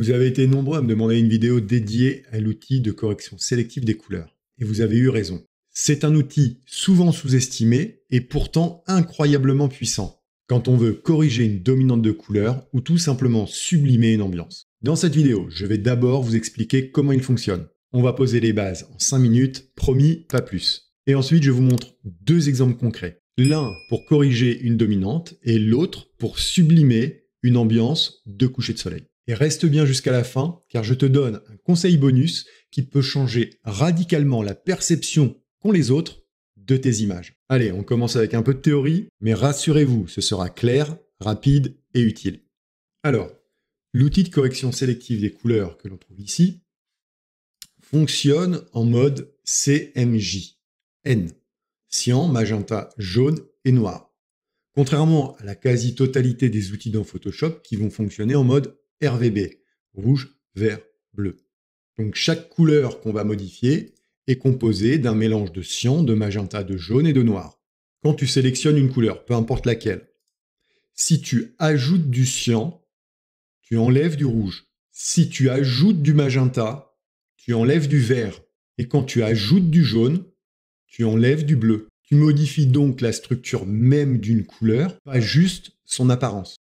Vous avez été nombreux à me demander une vidéo dédiée à l'outil de correction sélective des couleurs. Et vous avez eu raison. C'est un outil souvent sous-estimé et pourtant incroyablement puissant quand on veut corriger une dominante de couleur ou tout simplement sublimer une ambiance. Dans cette vidéo, je vais d'abord vous expliquer comment il fonctionne. On va poser les bases en 5 minutes, promis, pas plus. Et ensuite, je vous montre deux exemples concrets. L'un pour corriger une dominante et l'autre pour sublimer une ambiance de coucher de soleil et reste bien jusqu'à la fin car je te donne un conseil bonus qui peut changer radicalement la perception qu'ont les autres de tes images. Allez, on commence avec un peu de théorie, mais rassurez-vous, ce sera clair, rapide et utile. Alors, l'outil de correction sélective des couleurs que l'on trouve ici fonctionne en mode CMJ, N, cyan, magenta, jaune et noir. Contrairement à la quasi-totalité des outils dans Photoshop qui vont fonctionner en mode RVB, rouge, vert, bleu. Donc chaque couleur qu'on va modifier est composée d'un mélange de cyan, de magenta, de jaune et de noir. Quand tu sélectionnes une couleur, peu importe laquelle, si tu ajoutes du cyan, tu enlèves du rouge. Si tu ajoutes du magenta, tu enlèves du vert. Et quand tu ajoutes du jaune, tu enlèves du bleu. Tu modifies donc la structure même d'une couleur, pas juste son apparence.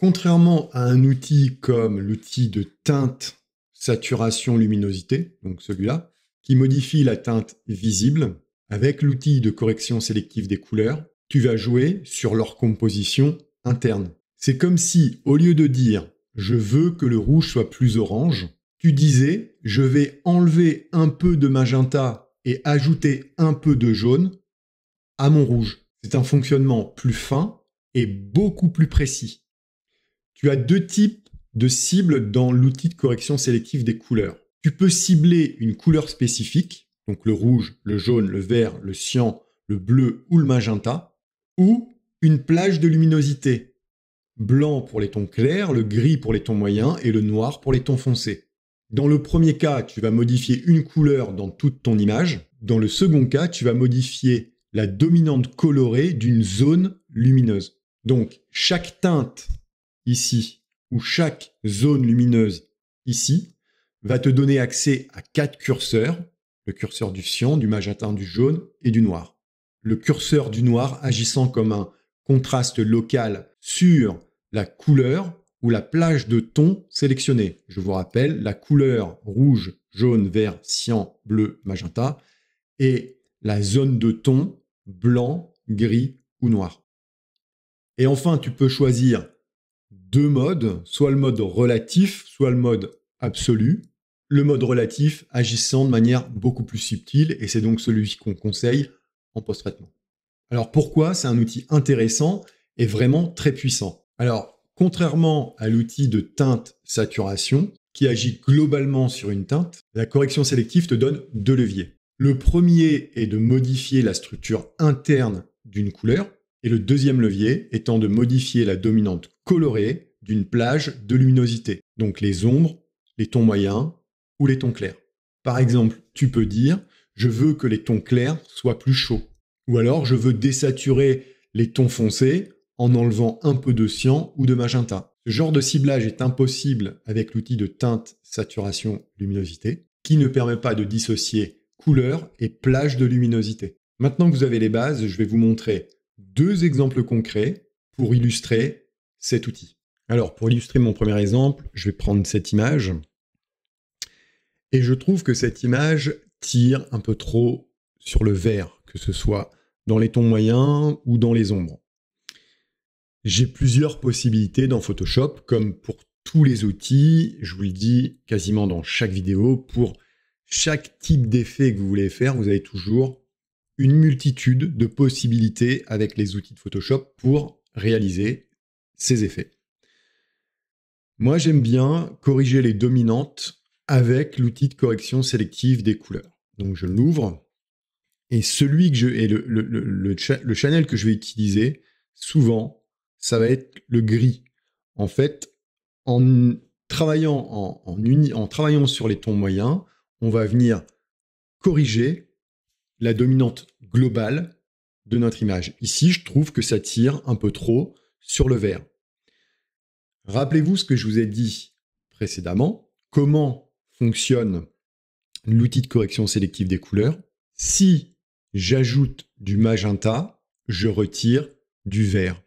Contrairement à un outil comme l'outil de teinte, saturation, luminosité, donc celui-là, qui modifie la teinte visible, avec l'outil de correction sélective des couleurs, tu vas jouer sur leur composition interne. C'est comme si, au lieu de dire je veux que le rouge soit plus orange, tu disais je vais enlever un peu de magenta et ajouter un peu de jaune à mon rouge. C'est un fonctionnement plus fin et beaucoup plus précis. Tu as deux types de cibles dans l'outil de correction sélective des couleurs. Tu peux cibler une couleur spécifique, donc le rouge, le jaune, le vert, le cyan, le bleu ou le magenta, ou une plage de luminosité, blanc pour les tons clairs, le gris pour les tons moyens et le noir pour les tons foncés. Dans le premier cas, tu vas modifier une couleur dans toute ton image. Dans le second cas, tu vas modifier la dominante colorée d'une zone lumineuse. Donc, chaque teinte ici, où chaque zone lumineuse ici va te donner accès à quatre curseurs, le curseur du cyan, du magenta, du jaune et du noir. Le curseur du noir agissant comme un contraste local sur la couleur ou la plage de ton sélectionnée. Je vous rappelle, la couleur rouge, jaune, vert, cyan, bleu, magenta et la zone de ton blanc, gris ou noir. Et enfin, tu peux choisir deux modes, soit le mode relatif, soit le mode absolu. Le mode relatif agissant de manière beaucoup plus subtile, et c'est donc celui qu'on conseille en post-traitement. Alors pourquoi c'est un outil intéressant et vraiment très puissant Alors, contrairement à l'outil de teinte-saturation, qui agit globalement sur une teinte, la correction sélective te donne deux leviers. Le premier est de modifier la structure interne d'une couleur, et le deuxième levier étant de modifier la dominante Coloré d'une plage de luminosité, donc les ombres, les tons moyens ou les tons clairs. Par exemple, tu peux dire je veux que les tons clairs soient plus chauds, ou alors je veux désaturer les tons foncés en enlevant un peu de cyan ou de magenta. Ce genre de ciblage est impossible avec l'outil de teinte, saturation, luminosité, qui ne permet pas de dissocier couleur et plage de luminosité. Maintenant que vous avez les bases, je vais vous montrer deux exemples concrets pour illustrer cet outil. Alors, pour illustrer mon premier exemple, je vais prendre cette image. Et je trouve que cette image tire un peu trop sur le vert, que ce soit dans les tons moyens ou dans les ombres. J'ai plusieurs possibilités dans Photoshop, comme pour tous les outils, je vous le dis quasiment dans chaque vidéo, pour chaque type d'effet que vous voulez faire, vous avez toujours une multitude de possibilités avec les outils de Photoshop pour réaliser ces effets. Moi, j'aime bien corriger les dominantes avec l'outil de correction sélective des couleurs. Donc, je l'ouvre et celui que je et le, le, le, channel que je vais utiliser, souvent, ça va être le gris. En fait, en travaillant, en, en travaillant sur les tons moyens, on va venir corriger la dominante globale de notre image. Ici, je trouve que ça tire un peu trop sur le vert. Rappelez-vous ce que je vous ai dit précédemment, comment fonctionne l'outil de correction sélective des couleurs. Si j'ajoute du magenta, je retire du vert.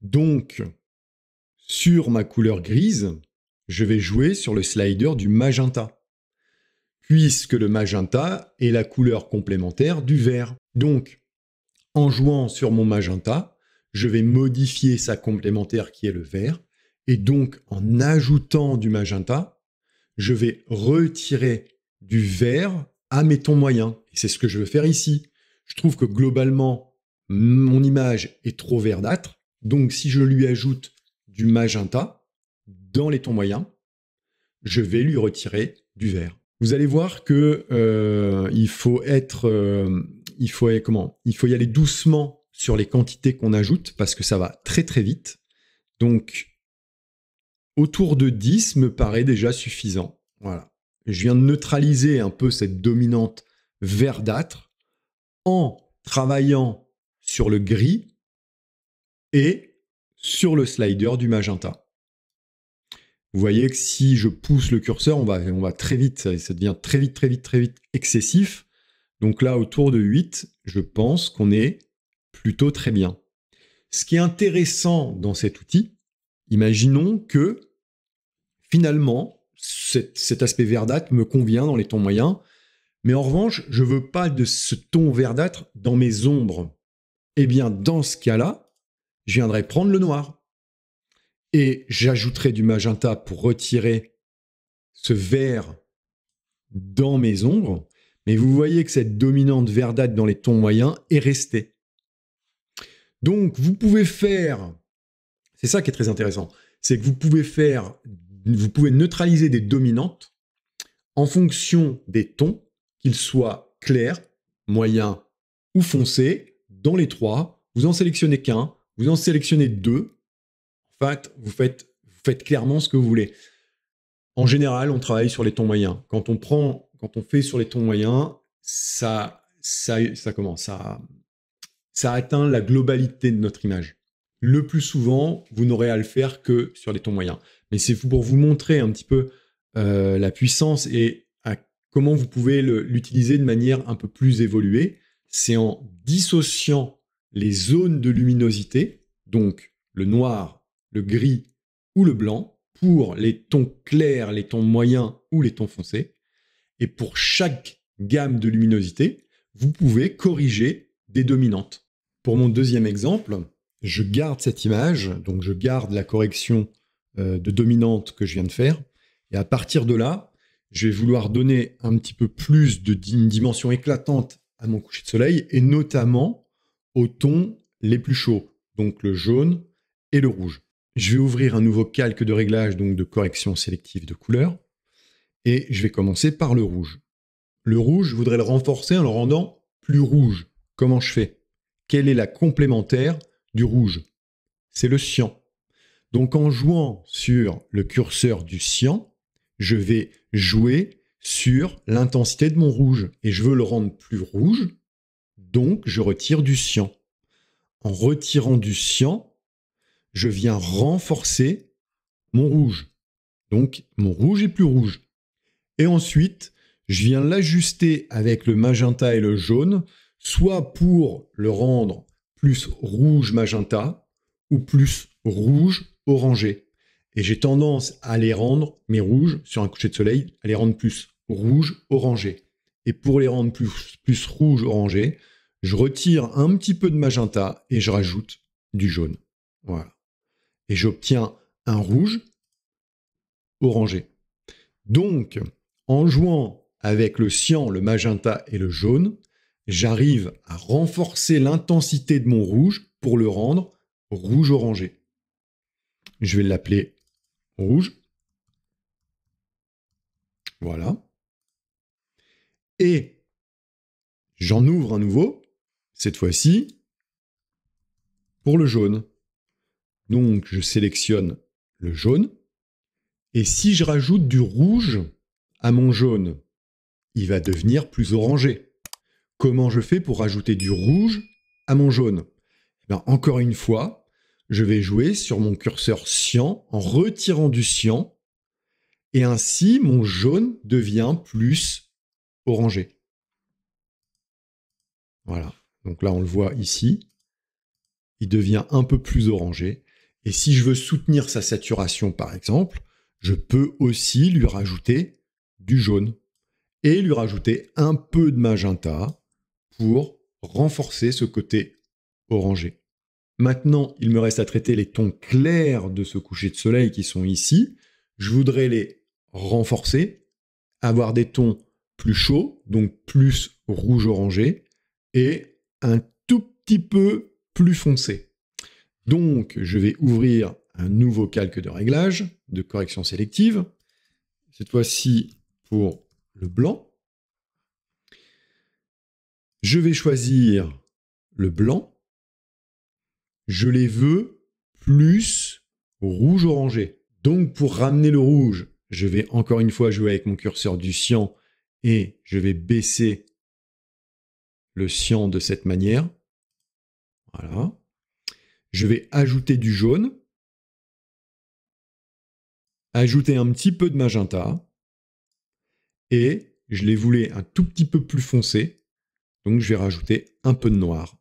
Donc, sur ma couleur grise, je vais jouer sur le slider du magenta, puisque le magenta est la couleur complémentaire du vert. Donc, en jouant sur mon magenta, je vais modifier sa complémentaire qui est le vert, et donc, en ajoutant du magenta, je vais retirer du vert à mes tons moyens. Et c'est ce que je veux faire ici. Je trouve que globalement, mon image est trop verdâtre. Donc, si je lui ajoute du magenta dans les tons moyens, je vais lui retirer du vert. Vous allez voir que euh, il faut être, euh, il faut comment Il faut y aller doucement sur les quantités qu'on ajoute parce que ça va très très vite. Donc, autour de 10 me paraît déjà suffisant. Voilà. Je viens de neutraliser un peu cette dominante verdâtre en travaillant sur le gris et sur le slider du magenta. Vous voyez que si je pousse le curseur, on va, on va très vite, ça, ça devient très vite, très vite, très vite excessif. Donc là, autour de 8, je pense qu'on est plutôt très bien. Ce qui est intéressant dans cet outil, Imaginons que finalement, cet, aspect verdâtre me convient dans les tons moyens, mais en revanche, je veux pas de ce ton verdâtre dans mes ombres. Eh bien, dans ce cas-là, je viendrai prendre le noir et j'ajouterai du magenta pour retirer ce vert dans mes ombres. Mais vous voyez que cette dominante verdâtre dans les tons moyens est restée. Donc, vous pouvez faire c'est ça qui est très intéressant. C'est que vous pouvez faire, vous pouvez neutraliser des dominantes en fonction des tons, qu'ils soient clairs, moyens ou foncés. Dans les trois, vous en sélectionnez qu'un, vous en sélectionnez deux. En fait, vous faites, clairement ce que vous voulez. En général, on travaille sur les tons moyens. Quand on prend, quand on fait sur les tons moyens, ça, ça, ça ça atteint la globalité de notre image le plus souvent, vous n'aurez à le faire que sur les tons moyens. Mais c'est pour vous montrer un petit peu euh, la puissance et à comment vous pouvez l'utiliser de manière un peu plus évoluée. C'est en dissociant les zones de luminosité, donc le noir, le gris ou le blanc, pour les tons clairs, les tons moyens ou les tons foncés. Et pour chaque gamme de luminosité, vous pouvez corriger des dominantes. Pour mon deuxième exemple, je garde cette image, donc je garde la correction euh, de dominante que je viens de faire. Et à partir de là, je vais vouloir donner un petit peu plus de dimension éclatante à mon coucher de soleil, et notamment aux tons les plus chauds, donc le jaune et le rouge. Je vais ouvrir un nouveau calque de réglage, donc de correction sélective de couleurs, et je vais commencer par le rouge. Le rouge, je voudrais le renforcer en le rendant plus rouge. Comment je fais Quelle est la complémentaire du rouge. C'est le cyan. Donc en jouant sur le curseur du cyan, je vais jouer sur l'intensité de mon rouge et je veux le rendre plus rouge, donc je retire du cyan. En retirant du cyan, je viens renforcer mon rouge. Donc mon rouge est plus rouge. Et ensuite, je viens l'ajuster avec le magenta et le jaune, soit pour le rendre plus rouge magenta ou plus rouge orangé. Et j'ai tendance à les rendre, mes rouges, sur un coucher de soleil, à les rendre plus rouge orangé. Et pour les rendre plus, rouge orangé, je retire un petit peu de magenta et je rajoute du jaune. Voilà. Et j'obtiens un rouge orangé. Donc, en jouant avec le cyan, le magenta et le jaune, j'arrive à renforcer l'intensité de mon rouge pour le rendre rouge-orangé. Je vais l'appeler rouge. Voilà. Et j'en ouvre un nouveau, cette fois-ci, pour le jaune. Donc je sélectionne le jaune. Et si je rajoute du rouge à mon jaune, il va devenir plus orangé. Comment je fais pour rajouter du rouge à mon jaune eh ben, Encore une fois, je vais jouer sur mon curseur cyan en retirant du cyan. Et ainsi, mon jaune devient plus orangé. Voilà. Donc là, on le voit ici. Il devient un peu plus orangé. Et si je veux soutenir sa saturation, par exemple, je peux aussi lui rajouter du jaune et lui rajouter un peu de magenta pour renforcer ce côté orangé. Maintenant, il me reste à traiter les tons clairs de ce coucher de soleil qui sont ici. Je voudrais les renforcer, avoir des tons plus chauds, donc plus rouge-orangé, et un tout petit peu plus foncé. Donc, je vais ouvrir un nouveau calque de réglage, de correction sélective, cette fois-ci pour le blanc. Je vais choisir le blanc. Je les veux plus rouge orangé. Donc pour ramener le rouge, je vais encore une fois jouer avec mon curseur du cyan et je vais baisser le cyan de cette manière. Voilà. Je vais ajouter du jaune. Ajouter un petit peu de magenta. Et je les voulais un tout petit peu plus foncés. Donc je vais rajouter un peu de noir.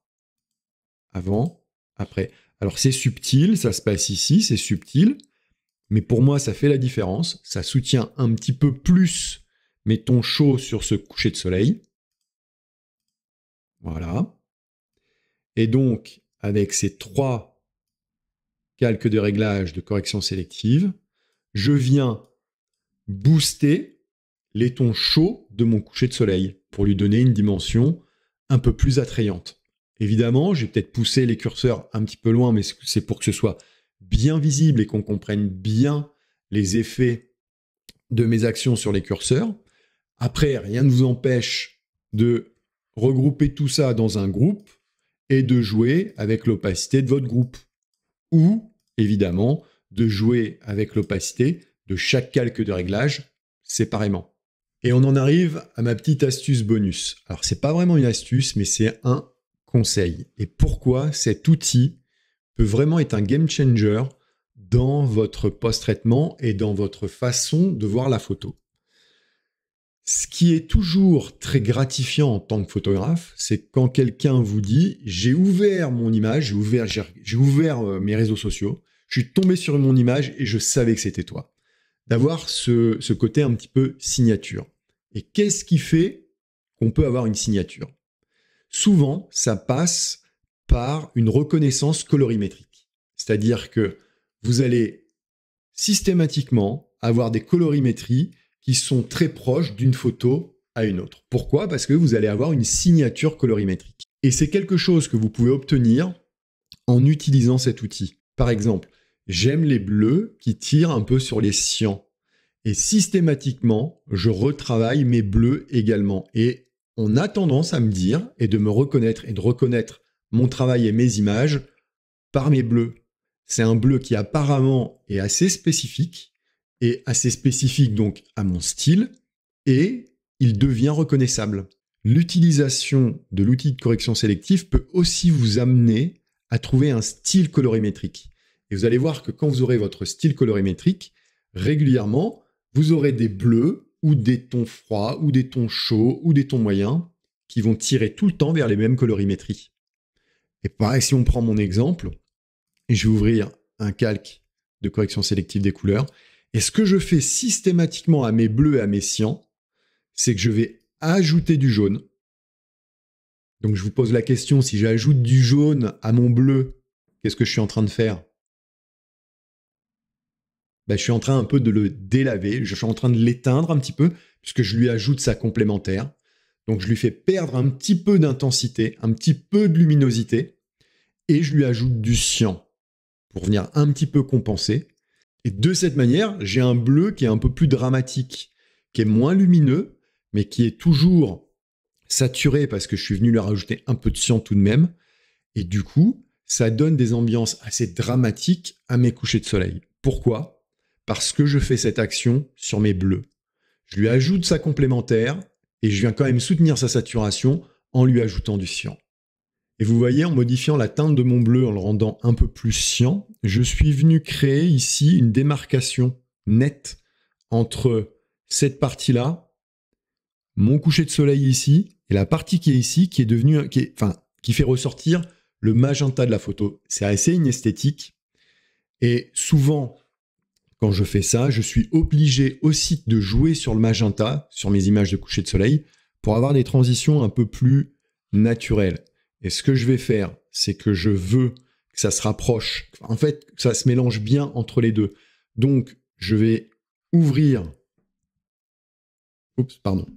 Avant, après. Alors c'est subtil, ça se passe ici, c'est subtil. Mais pour moi, ça fait la différence. Ça soutient un petit peu plus mes tons chauds sur ce coucher de soleil. Voilà. Et donc, avec ces trois calques de réglage de correction sélective, je viens booster les tons chauds de mon coucher de soleil pour lui donner une dimension un peu plus attrayante. Évidemment, j'ai peut-être poussé les curseurs un petit peu loin, mais c'est pour que ce soit bien visible et qu'on comprenne bien les effets de mes actions sur les curseurs. Après, rien ne vous empêche de regrouper tout ça dans un groupe et de jouer avec l'opacité de votre groupe. Ou, évidemment, de jouer avec l'opacité de chaque calque de réglage séparément. Et on en arrive à ma petite astuce bonus. Alors, c'est pas vraiment une astuce, mais c'est un conseil. Et pourquoi cet outil peut vraiment être un game changer dans votre post-traitement et dans votre façon de voir la photo. Ce qui est toujours très gratifiant en tant que photographe, c'est quand quelqu'un vous dit j'ai ouvert mon image, j'ai ouvert, j'ai ouvert euh, mes réseaux sociaux, je suis tombé sur mon image et je savais que c'était toi d'avoir ce, ce, côté un petit peu signature. Et qu'est-ce qui fait qu'on peut avoir une signature Souvent, ça passe par une reconnaissance colorimétrique. C'est-à-dire que vous allez systématiquement avoir des colorimétries qui sont très proches d'une photo à une autre. Pourquoi Parce que vous allez avoir une signature colorimétrique. Et c'est quelque chose que vous pouvez obtenir en utilisant cet outil. Par exemple, J'aime les bleus qui tirent un peu sur les siens. Et systématiquement, je retravaille mes bleus également. Et on a tendance à me dire et de me reconnaître et de reconnaître mon travail et mes images par mes bleus. C'est un bleu qui apparemment est assez spécifique et assez spécifique donc à mon style et il devient reconnaissable. L'utilisation de l'outil de correction sélective peut aussi vous amener à trouver un style colorimétrique. Et vous allez voir que quand vous aurez votre style colorimétrique, régulièrement, vous aurez des bleus ou des tons froids ou des tons chauds ou des tons moyens qui vont tirer tout le temps vers les mêmes colorimétries. Et pareil, si on prend mon exemple, et je vais ouvrir un calque de correction sélective des couleurs, et ce que je fais systématiquement à mes bleus et à mes cyan, c'est que je vais ajouter du jaune. Donc je vous pose la question, si j'ajoute du jaune à mon bleu, qu'est-ce que je suis en train de faire bah, je suis en train un peu de le délaver, je suis en train de l'éteindre un petit peu, puisque je lui ajoute sa complémentaire. Donc je lui fais perdre un petit peu d'intensité, un petit peu de luminosité, et je lui ajoute du cyan pour venir un petit peu compenser. Et de cette manière, j'ai un bleu qui est un peu plus dramatique, qui est moins lumineux, mais qui est toujours saturé parce que je suis venu lui rajouter un peu de cyan tout de même. Et du coup, ça donne des ambiances assez dramatiques à mes couchers de soleil. Pourquoi parce que je fais cette action sur mes bleus. Je lui ajoute sa complémentaire et je viens quand même soutenir sa saturation en lui ajoutant du cyan. Et vous voyez, en modifiant la teinte de mon bleu, en le rendant un peu plus cyan, je suis venu créer ici une démarcation nette entre cette partie-là, mon coucher de soleil ici, et la partie qui est ici, qui est devenue, qui fait ressortir le magenta de la photo. C'est assez inesthétique. Et souvent, quand je fais ça, je suis obligé aussi de jouer sur le magenta, sur mes images de coucher de soleil, pour avoir des transitions un peu plus naturelles. Et ce que je vais faire, c'est que je veux que ça se rapproche, en fait, que ça se mélange bien entre les deux. Donc, je vais ouvrir. Oups, pardon,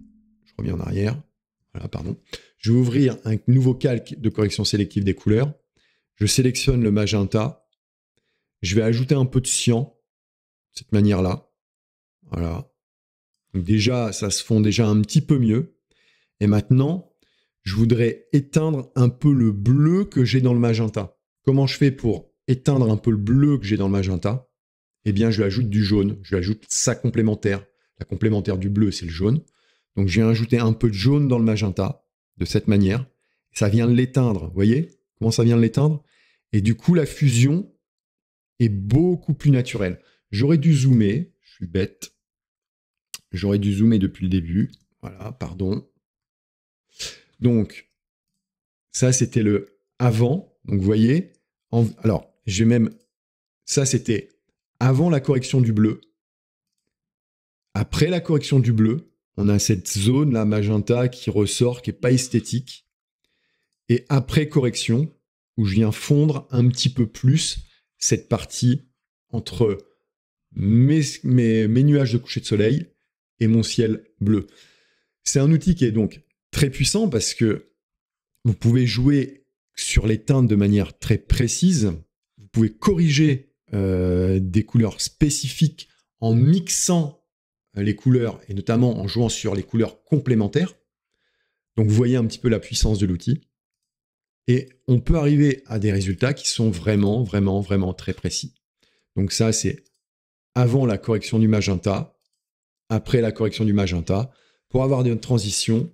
je reviens en arrière. Voilà, pardon. Je vais ouvrir un nouveau calque de correction sélective des couleurs. Je sélectionne le magenta. Je vais ajouter un peu de cyan de cette manière-là. Voilà. Donc déjà, ça se fond déjà un petit peu mieux. Et maintenant, je voudrais éteindre un peu le bleu que j'ai dans le magenta. Comment je fais pour éteindre un peu le bleu que j'ai dans le magenta Eh bien, je lui ajoute du jaune. Je lui ajoute sa complémentaire. La complémentaire du bleu, c'est le jaune. Donc, je viens ajouter un peu de jaune dans le magenta, de cette manière. Ça vient de l'éteindre, vous voyez Comment ça vient l'éteindre Et du coup, la fusion est beaucoup plus naturelle. J'aurais dû zoomer, je suis bête. J'aurais dû zoomer depuis le début. Voilà, pardon. Donc, ça, c'était le avant. Donc, vous voyez, alors, j'ai même. Ça, c'était avant la correction du bleu. Après la correction du bleu, on a cette zone là magenta qui ressort, qui n'est pas esthétique. Et après correction, où je viens fondre un petit peu plus cette partie entre mes, mes, nuages de coucher de soleil et mon ciel bleu. C'est un outil qui est donc très puissant parce que vous pouvez jouer sur les teintes de manière très précise. Vous pouvez corriger euh, des couleurs spécifiques en mixant euh, les couleurs et notamment en jouant sur les couleurs complémentaires. Donc vous voyez un petit peu la puissance de l'outil. Et on peut arriver à des résultats qui sont vraiment, vraiment, vraiment très précis. Donc ça, c'est avant la correction du magenta, après la correction du magenta, pour avoir une transition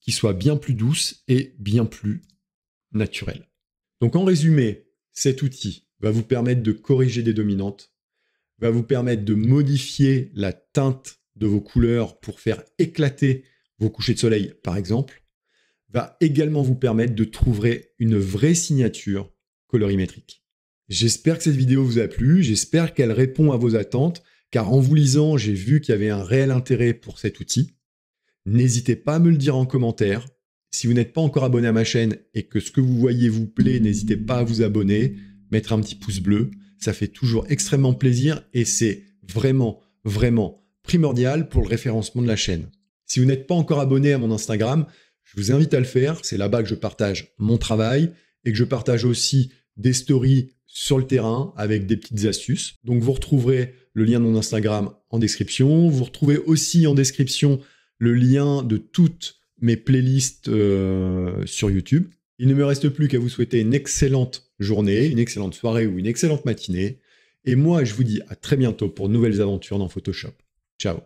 qui soit bien plus douce et bien plus naturelle. Donc en résumé, cet outil va vous permettre de corriger des dominantes, va vous permettre de modifier la teinte de vos couleurs pour faire éclater vos couchers de soleil, par exemple, va également vous permettre de trouver une vraie signature colorimétrique. J'espère que cette vidéo vous a plu, j'espère qu'elle répond à vos attentes, car en vous lisant, j'ai vu qu'il y avait un réel intérêt pour cet outil. N'hésitez pas à me le dire en commentaire. Si vous n'êtes pas encore abonné à ma chaîne et que ce que vous voyez vous plaît, n'hésitez pas à vous abonner, mettre un petit pouce bleu. Ça fait toujours extrêmement plaisir et c'est vraiment, vraiment primordial pour le référencement de la chaîne. Si vous n'êtes pas encore abonné à mon Instagram, je vous invite à le faire. C'est là-bas que je partage mon travail et que je partage aussi des stories sur le terrain avec des petites astuces. Donc vous retrouverez le lien de mon Instagram en description. Vous retrouvez aussi en description le lien de toutes mes playlists euh, sur YouTube. Il ne me reste plus qu'à vous souhaiter une excellente journée, une excellente soirée ou une excellente matinée. Et moi, je vous dis à très bientôt pour de nouvelles aventures dans Photoshop. Ciao